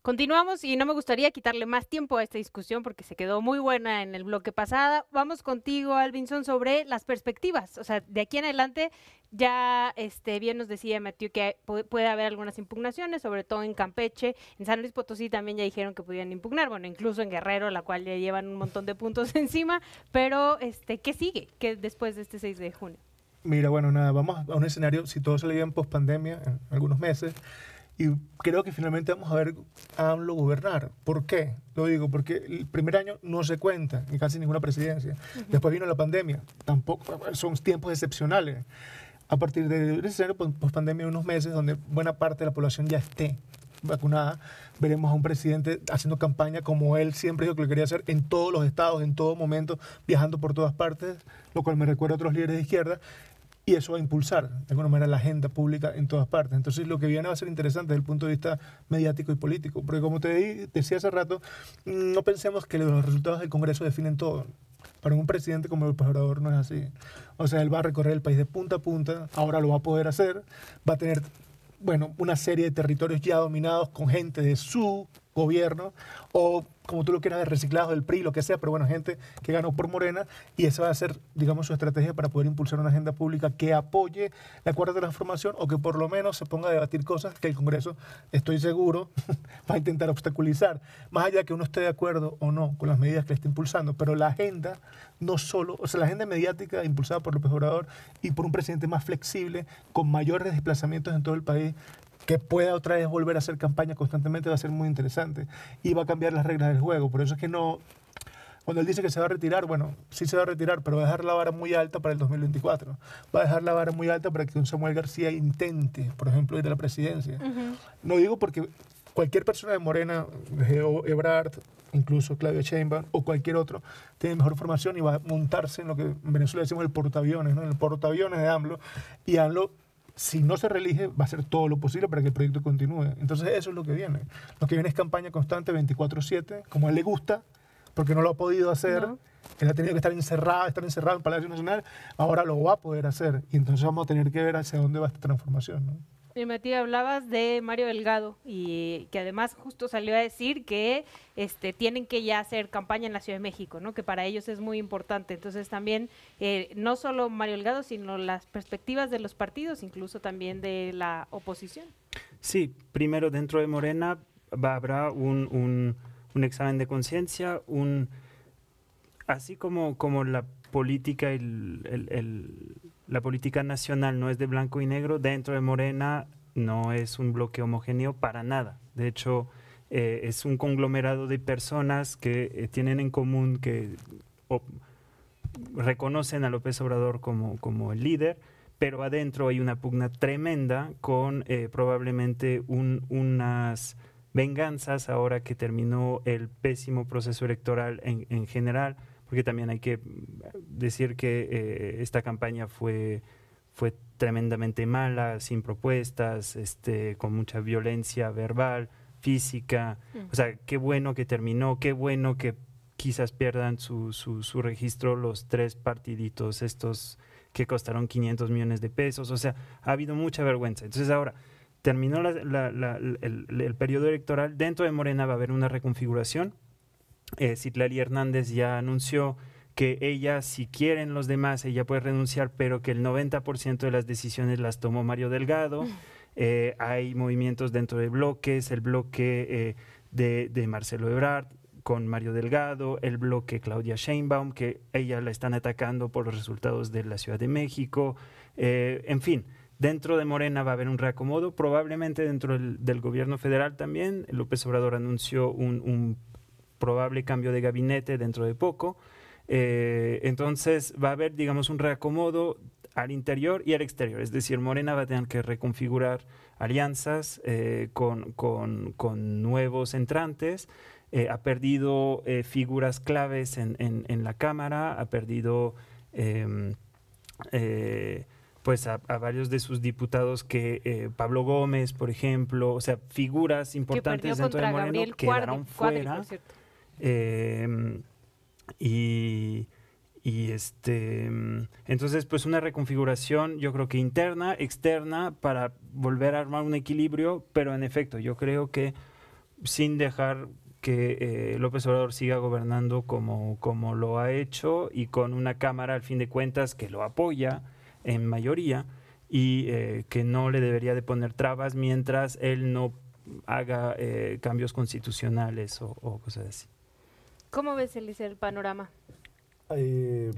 Continuamos y no me gustaría quitarle más tiempo a esta discusión porque se quedó muy buena en el bloque pasada. Vamos contigo, Alvinson, sobre las perspectivas. O sea, de aquí en adelante, ya este, bien nos decía Mathieu que puede haber algunas impugnaciones, sobre todo en Campeche. En San Luis Potosí también ya dijeron que podían impugnar, bueno, incluso en Guerrero, la cual ya llevan un montón de puntos <laughs> encima. Pero, este, ¿qué sigue que después de este 6 de junio? Mira, bueno, nada, vamos a un escenario, si todo sale bien post pandemia, en algunos meses, y creo que finalmente vamos a ver a AMLO gobernar. ¿Por qué? Lo digo porque el primer año no se cuenta ni casi ninguna presidencia. Después vino la pandemia, tampoco son tiempos excepcionales a partir de escenario pues, post pandemia, unos meses, donde buena parte de la población ya esté vacunada, veremos a un presidente haciendo campaña como él siempre dijo que lo quería hacer en todos los estados, en todo momento, viajando por todas partes, lo cual me recuerda a otros líderes de izquierda. Y eso va a impulsar, de alguna manera, la agenda pública en todas partes. Entonces, lo que viene va a ser interesante desde el punto de vista mediático y político. Porque, como te decía hace rato, no pensemos que los resultados del Congreso definen todo. Para un presidente como el Obrador no es así. O sea, él va a recorrer el país de punta a punta, ahora lo va a poder hacer, va a tener, bueno, una serie de territorios ya dominados con gente de su gobierno o como tú lo quieras, de reciclado, del PRI, lo que sea, pero bueno, gente que ganó por Morena y esa va a ser, digamos, su estrategia para poder impulsar una agenda pública que apoye la cuarta transformación o que por lo menos se ponga a debatir cosas que el Congreso, estoy seguro, <laughs> va a intentar obstaculizar, más allá de que uno esté de acuerdo o no con las medidas que le está impulsando, pero la agenda no solo, o sea, la agenda mediática impulsada por López Obrador y por un presidente más flexible, con mayores desplazamientos en todo el país, que pueda otra vez volver a hacer campaña constantemente va a ser muy interesante y va a cambiar las reglas del juego. Por eso es que no, cuando él dice que se va a retirar, bueno, sí se va a retirar, pero va a dejar la vara muy alta para el 2024. Va a dejar la vara muy alta para que un Samuel García intente, por ejemplo, ir a la presidencia. No digo porque cualquier persona de Morena, Ebrard, incluso Claudio Sheinbaum o cualquier otro, tiene mejor formación y va a montarse en lo que en Venezuela decimos el portaaviones, ¿no? en el portaaviones de AMLO. Y AMLO si no se reelige, va a hacer todo lo posible para que el proyecto continúe. Entonces eso es lo que viene. Lo que viene es campaña constante 24/7, como a él le gusta, porque no lo ha podido hacer. Él ha tenido que estar encerrado, estar encerrado en Palacio Nacional, ahora lo va a poder hacer. Y entonces vamos a tener que ver hacia dónde va esta transformación. ¿no? Y Matías, hablabas de Mario Delgado y que además justo salió a decir que este, tienen que ya hacer campaña en la Ciudad de México, ¿no? que para ellos es muy importante. Entonces también, eh, no solo Mario Delgado, sino las perspectivas de los partidos, incluso también de la oposición. Sí, primero dentro de Morena habrá un, examen de conciencia, un así como, como la política, el, el la política nacional no es de blanco y negro, dentro de Morena no es un bloque homogéneo para nada. De hecho, eh, es un conglomerado de personas que eh, tienen en común que reconocen a López Obrador como, el líder, pero adentro hay una pugna tremenda con eh, probablemente unas venganzas ahora que terminó el pésimo proceso electoral en, en general porque también hay que mm, decir que eh, esta campaña fue, fue tremendamente mala, sin propuestas, este, con mucha violencia verbal, física. Mm. O sea, qué bueno que terminó, qué bueno que quizás pierdan su, su, su registro los tres partiditos estos que costaron 500 millones de pesos. O sea, ha habido mucha vergüenza. Entonces ahora, terminó el, periodo electoral, dentro de Morena va a haber una reconfiguración, eh, Hernández ya anunció que ella, si quieren los demás, ella puede renunciar, pero que el 90% de las decisiones las tomó Mario Delgado. Mm. Eh, hay movimientos dentro de bloques, el bloque eh, de, Marcelo Ebrard con Mario Delgado, el bloque Claudia Sheinbaum, que ella la están atacando por los resultados de la Ciudad de México. Eh, en fin, dentro de Morena va a haber un reacomodo, probablemente dentro del, gobierno federal también. López Obrador anunció un probable cambio de gabinete dentro de poco. Eh, entonces va a haber, digamos, un reacomodo al interior y al exterior. Es decir, Morena va a tener que reconfigurar alianzas eh, con, nuevos entrantes. Eh, ha perdido figuras claves en, la Cámara, ha perdido em, pues a, varios de sus diputados que Pablo Gómez, por ejemplo, o sea, figuras importantes dentro de Morena quedaron fuera. Em, y, y, este, entonces, pues una reconfiguración, yo creo que interna, externa, para volver a armar un equilibrio, pero en efecto, yo creo que sin dejar que eh, López Obrador siga gobernando como, como lo ha hecho y con una Cámara, al fin de cuentas, que lo apoya en mayoría y eh, que no le debería de poner trabas mientras él no haga eh, cambios constitucionales o cosas así. ¿Cómo ves, el, el panorama? Eh,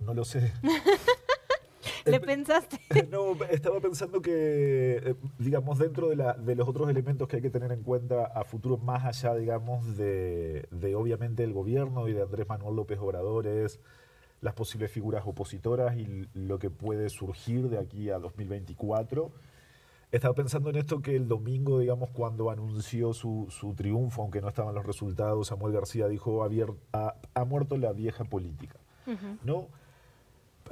no lo sé. <laughs> ¿Le pensaste? <laughs> No, estaba pensando que, eh, digamos, dentro de, los otros elementos que hay que tener en cuenta a futuro, más allá, digamos, de, de obviamente el gobierno y de Andrés Manuel López Obrador, es las posibles figuras opositoras y lo que puede surgir de aquí a 2024 estaba pensando en esto que el domingo, digamos, cuando anunció su, triunfo, aunque no estaban los resultados, Samuel García dijo, ha, muerto la vieja política. ¿No?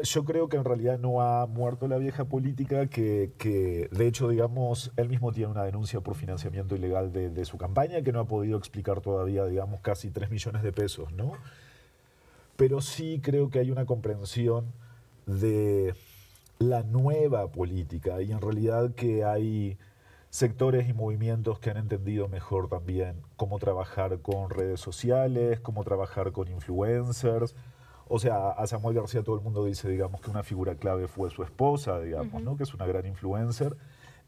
Yo creo que en realidad no ha muerto la vieja política, que, de hecho, digamos, él mismo tiene una denuncia por financiamiento ilegal de, de su campaña que no ha podido explicar todavía, digamos, casi 3 millones de pesos, ¿no? Pero sí creo que hay una comprensión de la nueva política y en realidad que hay sectores y movimientos que han entendido mejor también cómo trabajar con redes sociales, cómo trabajar con influencers. O sea, a Samuel García todo el mundo dice, digamos, que una figura clave fue su esposa, digamos, ¿no? Que es una gran influencer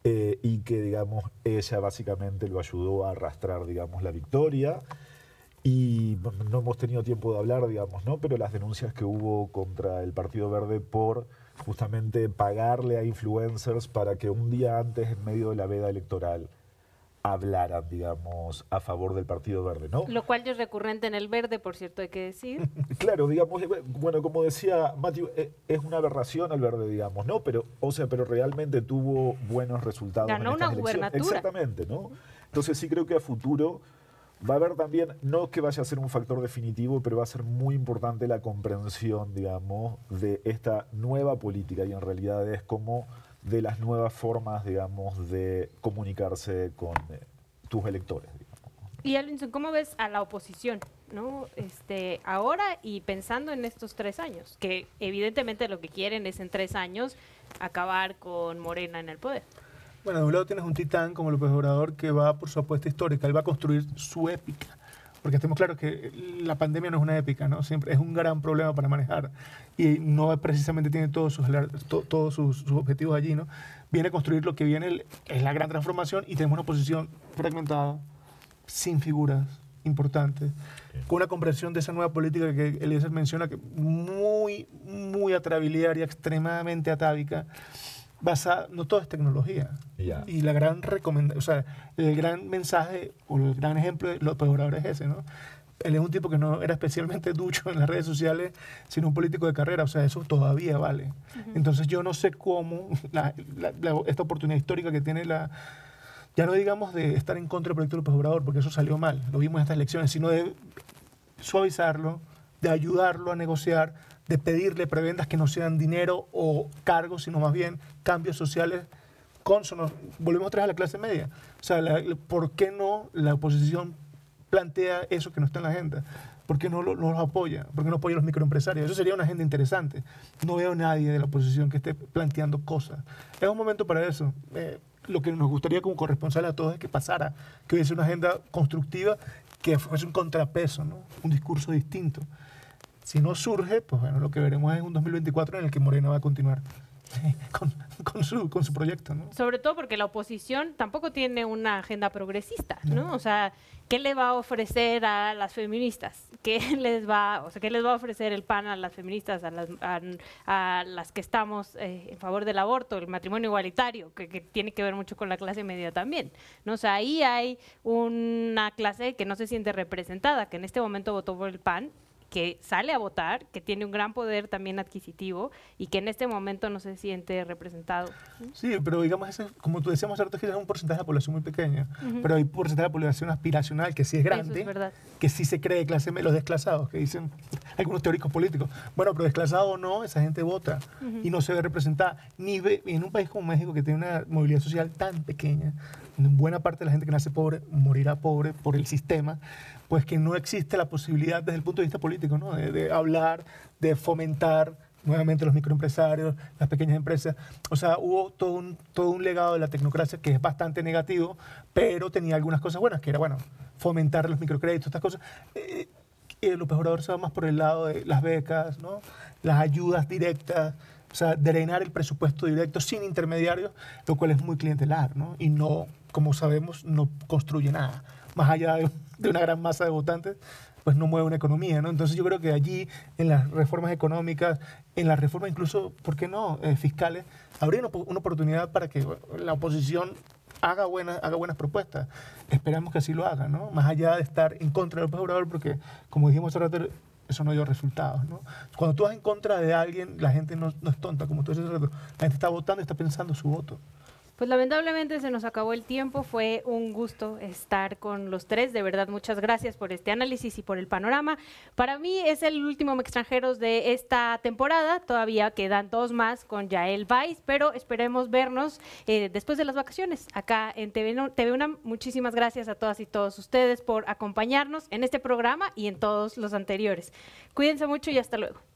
eh, y que, digamos, ella básicamente lo ayudó a arrastrar, digamos, la victoria. Y no hemos tenido tiempo de hablar, digamos, ¿no? Pero las denuncias que hubo contra el Partido Verde por justamente pagarle a influencers para que un día antes, en medio de la veda electoral, hablaran, digamos, a favor del Partido Verde, ¿no? Lo cual es recurrente en el Verde, por cierto, hay que decir. <laughs> claro, digamos, eh, bueno, como decía Matthew, eh, es una aberración al Verde, digamos, ¿no? Pero, o sea, pero realmente tuvo buenos resultados en Exactamente, ¿no? Entonces sí creo que a futuro Va a haber también, no que vaya a ser un factor definitivo, pero va a ser muy importante la comprensión, digamos, de esta nueva política y en realidad es como de las nuevas formas, digamos, de comunicarse con eh, tus electores. Y Alvinson, ¿cómo ves a la oposición? ¿no? Este, ahora y pensando en estos tres años, que evidentemente lo que quieren es en tres años acabar con Morena en el poder. Bueno, de un lado tienes un titán como López Obrador que va por su apuesta histórica, él va a construir su épica. Porque estemos claros que la pandemia no es una épica, ¿no? Siempre es un gran problema para manejar y no precisamente tiene todos sus, todos sus, objetivos allí, ¿no? Viene a construir lo que viene, es la gran transformación y tenemos una posición fragmentada, sin figuras importantes, con una comprensión de esa nueva política que Eliezer menciona, que muy, muy atrabiliaria, extremadamente atávica no todo es tecnología. Y la gran recomendación, o sea, el gran mensaje o el gran ejemplo de López Obrador es ese, ¿no? Él es un tipo que no era especialmente ducho en las redes sociales, sino un político de carrera, o sea, eso todavía vale. Entonces yo no sé cómo <laughs> esta oportunidad histórica que tiene la, ya no digamos de estar en contra del proyecto López Obrador, porque eso salió mal, lo vimos en estas elecciones, sino de suavizarlo, de ayudarlo a negociar, de pedirle prebendas que no sean dinero o cargos, sino más bien cambios sociales consonos. Volvemos atrás a la clase media. O sea, ¿por qué no la oposición plantea eso que no está en la agenda? ¿Por qué no los apoya? ¿Por qué no apoya a los microempresarios? Eso sería una agenda interesante. No veo a nadie de la oposición que esté planteando cosas. Es un momento para eso. Eh, lo que nos gustaría como corresponsal a todos es que pasara, que hubiese una agenda constructiva que fuese un contrapeso, ¿no? un discurso distinto. Si no surge, pues bueno, lo que veremos es un 2024 en el que Morena va a continuar <laughs> con, su, proyecto. Sobre todo porque la oposición tampoco tiene una agenda progresista, ¿no? O sea, ¿qué le va a ofrecer a las feministas? ¿Qué <laughs> les va, o sea, ¿qué les va a ofrecer el PAN a las feministas, a las, que estamos eh, en favor del aborto, el matrimonio igualitario, que, tiene que ver mucho con la clase media también? ¿no? O sea, ahí hay una clase que no se siente representada, que en este momento votó por el PAN que sale a votar, que tiene un gran poder también adquisitivo y que en este momento no se siente representado. Sí, pero digamos, como tú decíamos, es un porcentaje de la población muy pequeño, pero hay un porcentaje de la población aspiracional que sí es grande, que sí se cree clase media, los desclasados, que dicen algunos teóricos políticos, bueno, pero desclasado o no, esa gente vota y no se ve representada, ni ve, en un país como México que tiene una movilidad social tan pequeña, buena parte de la gente que nace pobre morirá pobre por el sistema pues que no existe la posibilidad desde el punto de vista político, ¿no? de, hablar, de fomentar nuevamente los microempresarios, las pequeñas empresas. O sea, hubo todo un, todo un legado de la tecnocracia que es bastante negativo, pero tenía algunas cosas buenas, que era, bueno, fomentar los microcréditos, estas cosas. Lo eh, peor eh, López se va más por el lado de las becas, ¿no? las ayudas directas, o sea, drenar el presupuesto directo sin intermediarios, lo cual es muy clientelar, ¿no? Y no, como sabemos, no construye nada más allá de, una gran masa de votantes, pues no mueve una economía, ¿no? Entonces yo creo que allí, en las reformas económicas, en las reformas incluso, ¿por qué no?, eh, fiscales, habría una, oportunidad para que la oposición haga buenas, haga buenas propuestas. Esperamos que así lo haga, ¿no? Más allá de estar en contra del Obrador, porque, como dijimos hace rato, eso no dio resultados, ¿no? Cuando tú vas en contra de alguien, la gente no, no es tonta, como tú dices hace rato. La gente está votando y está pensando su voto. Pues lamentablemente se nos acabó el tiempo, fue un gusto estar con los tres, de verdad muchas gracias por este análisis y por el panorama. Para mí es el último extranjeros de esta temporada, todavía quedan dos más con Yael Vice, pero esperemos vernos eh, después de las vacaciones acá en TV, Muchísimas gracias a todas y todos ustedes por acompañarnos en este programa y en todos los anteriores. Cuídense mucho y hasta luego.